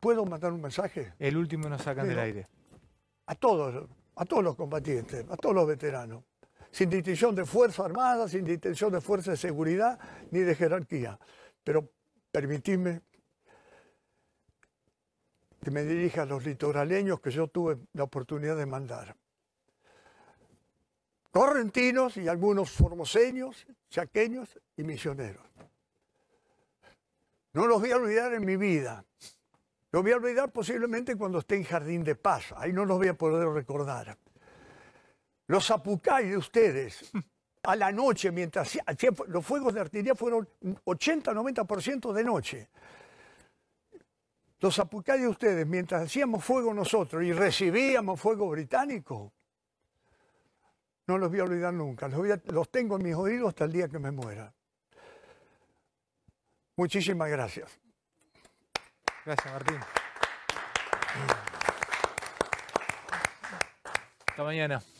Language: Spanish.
¿Puedo mandar un mensaje? El último nos sacan del aire. A todos, a todos los combatientes, a todos los veteranos, sin distinción de Fuerza Armada, sin distinción de Fuerza de Seguridad, ni de jerarquía. Pero permitidme que me dirija a los litoraleños que yo tuve la oportunidad de mandar. Correntinos y algunos formoseños, chaqueños y misioneros. No los voy a olvidar en mi vida. Lo voy a olvidar posiblemente cuando esté en Jardín de Paz. Ahí no los voy a poder recordar. Los apucay de ustedes, a la noche, mientras los fuegos de artillería fueron 80-90% de noche. Los apucay de ustedes, mientras hacíamos fuego nosotros y recibíamos fuego británico, no los voy a olvidar nunca. los tengo en mis oídos hasta el día que me muera. Muchísimas gracias. Gracias, Martín. Hasta mañana.